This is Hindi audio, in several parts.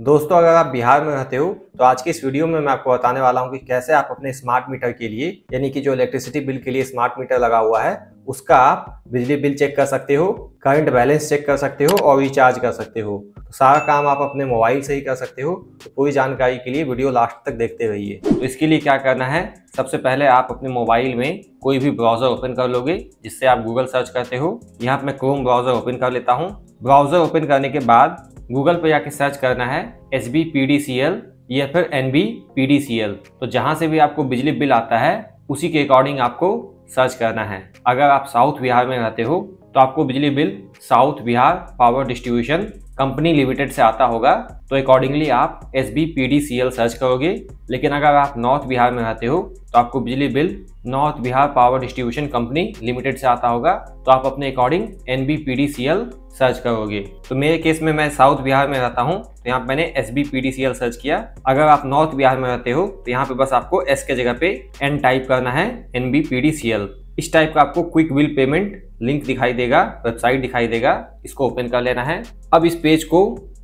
दोस्तों अगर आप बिहार में रहते हो तो आज के इस वीडियो में मैं आपको बताने वाला हूं कि कैसे आप अपने स्मार्ट मीटर के लिए यानी कि जो इलेक्ट्रिसिटी बिल के लिए स्मार्ट मीटर लगा हुआ है उसका आप बिजली बिल चेक कर सकते हो करंट बैलेंस चेक कर सकते हो और रिचार्ज कर सकते हो तो सारा काम आप अपने मोबाइल से ही कर सकते हो तो पूरी जानकारी के लिए वीडियो लास्ट तक देखते रहिए तो इसके लिए क्या करना है सबसे पहले आप अपने मोबाइल में कोई भी ब्राउज़र ओपन कर लोगे जिससे आप गूगल सर्च करते हो यहाँ मैं क्रोम ब्राउज़र ओपन कर लेता हूँ ब्राउज़र ओपन करने के बाद गूगल पे जाके सर्च करना है S B P D C L या फिर N B P D C L तो जहाँ से भी आपको बिजली बिल आता है उसी के अकॉर्डिंग आपको सर्च करना है अगर आप साउथ बिहार में रहते हो तो आपको बिजली bill south Bihar power distribution company limited से आता होगा तो अकॉर्डिंगली आप S B P D C L search करोगे लेकिन अगर आप नॉर्थ बिहार में रहते हो तो आपको बिजली bill north Bihar power distribution company limited से आता होगा तो आप अपने according N B P D C L search करोगे तो मेरे केस में मैं साउथ बिहार में रहता हूँ तो यहाँ पे मैंने S B P D C L search किया अगर आप नॉर्थ बिहार में रहते हो तो यहाँ पे बस आपको एस के जगह पे एन टाइप करना है N B P D C L इस टाइप का आपको क्विक विल पेमेंट लिंक दिखाई देगा वेबसाइट दिखाई देगा इसको ओपन कर लेना है अब इस पेज को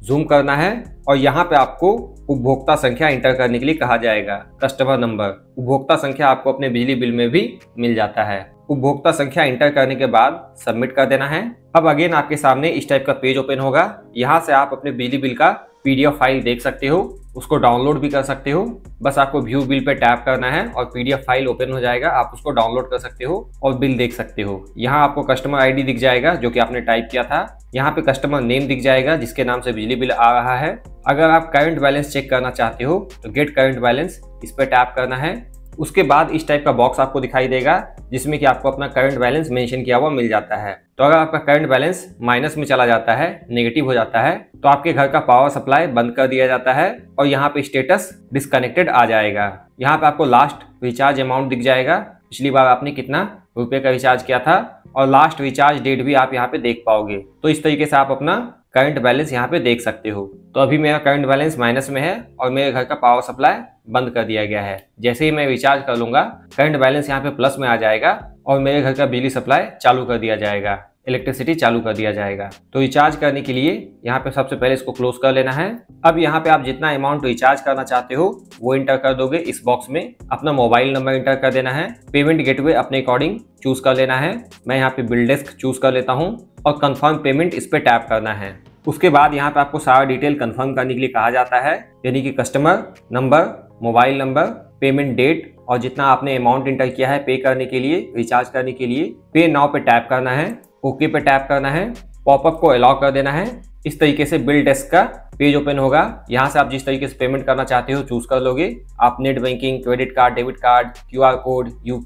जूम करना है और यहाँ पे आपको उपभोक्ता संख्या इंटर करने के लिए कहा जाएगा कस्टमर नंबर उपभोक्ता संख्या आपको अपने बिजली बिल में भी मिल जाता है उपभोक्ता संख्या इंटर करने के बाद सबमिट कर देना है अब अगेन आपके सामने इस टाइप का पेज ओपन होगा यहाँ से आप अपने बिजली बिल का पीडीएफ फाइल देख सकते हो उसको डाउनलोड भी कर सकते हो बस आपको व्यू बिल पे टैप करना है और पीडीएफ फाइल ओपन हो जाएगा आप उसको डाउनलोड कर सकते हो और बिल देख सकते हो यहाँ आपको कस्टमर आईडी दिख जाएगा जो कि आपने टाइप किया था यहाँ पे कस्टमर नेम दिख जाएगा जिसके नाम से बिजली बिल आ रहा है अगर आप करंट बैलेंस चेक करना चाहते हो तो गेट करंट बैलेंस इस पर टैप करना है उसके बाद इस टाइप का बॉक्स आपको दिखाई देगा जिसमें कि आपको अपना करंट बैलेंस मेंशन किया हुआ मिल जाता है तो अगर आपका करंट बैलेंस माइनस में चला जाता है नेगेटिव हो जाता है तो आपके घर का पावर सप्लाई बंद कर दिया जाता है और यहाँ पे स्टेटस डिस्कनेक्टेड आ जाएगा यहाँ पे आपको लास्ट रिचार्ज अमाउंट दिख जाएगा पिछली बार आपने कितना रुपये का रिचार्ज किया था और लास्ट रिचार्ज डेट भी आप यहाँ पे देख पाओगे तो इस तरीके से आप अपना करंट बैलेंस यहाँ पे देख सकते हो तो अभी मेरा करंट बैलेंस माइनस में है और मेरे घर का पावर सप्लाई बंद कर दिया गया है जैसे ही मैं रिचार्ज कर लूंगा करंट बैलेंस यहाँ पे प्लस में आ जाएगा और मेरे घर का बिजली सप्लाई चालू कर दिया जाएगा इलेक्ट्रिसिटी चालू कर दिया जाएगा तो रिचार्ज करने के लिए यहाँ पे सबसे पहले इसको क्लोज कर लेना है अब यहाँ पे आप जितना अमाउंट रिचार्ज करना चाहते हो वो इंटर कर दोगे इस बॉक्स में अपना मोबाइल नंबर इंटर कर देना है पेमेंट गेटवे अपने अकॉर्डिंग चूज कर लेना है मैं यहाँ पे बिल डेस्क चूज कर लेता हूँ और कंफर्म पेमेंट इस पर टैप करना है उसके बाद यहाँ पे आपको सारा डिटेल कंफर्म करने के लिए कहा जाता है यानी कि customer number mobile number payment date और जितना आपने अमाउंट इंटर किया है पे करने के लिए रिचार्ज करने के लिए पे नाव पे टैप करना है ओके पे टैप करना है पॉपअप को अलाउ कर देना है इस तरीके से बिल डेस्क का पेज ओपन होगा यहाँ से आप जिस तरीके से पेमेंट करना चाहते हो चूज कर लोगे आप net banking credit card debit card Q code यू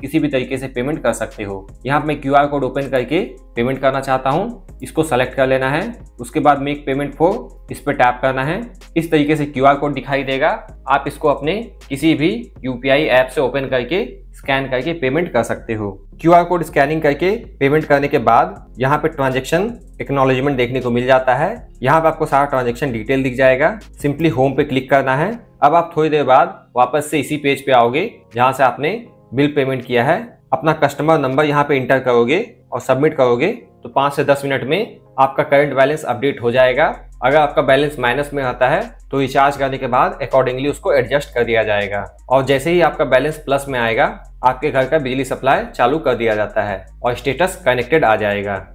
किसी भी तरीके से पेमेंट कर सकते हो यहाँ मैं क्यू कोड ओपन करके पेमेंट करना चाहता हूँ इसको सेलेक्ट कर लेना है उसके बाद मेक पेमेंट फो इस पर टैप करना है इस तरीके से क्यू कोड दिखाई देगा आप इसको अपने किसी भी यूपीआई ऐप से ओपन करके स्कैन करके पेमेंट कर सकते हो आर कोड स्कैनिंग करके पेमेंट करने के बाद यहाँ पे ट्रांजेक्शन एक्नोलॉजमेंट देखने को मिल जाता है यहाँ पे आपको सारा ट्रांजेक्शन डिटेल दिख जाएगा सिंपली होम पे क्लिक करना है अब आप थोड़ी देर बाद वापस से इसी पेज पे आओगे जहाँ से आपने बिल पेमेंट किया है अपना कस्टमर नंबर यहाँ पे इंटर करोगे और सबमिट करोगे तो पाँच से दस मिनट में आपका करेंट बैलेंस अपडेट हो जाएगा अगर आपका बैलेंस माइनस में आता है तो रिचार्ज करने के बाद अकॉर्डिंगली उसको एडजस्ट कर दिया जाएगा और जैसे ही आपका बैलेंस प्लस में आएगा आपके घर का बिजली सप्लाई चालू कर दिया जाता है और स्टेटस कनेक्टेड आ जाएगा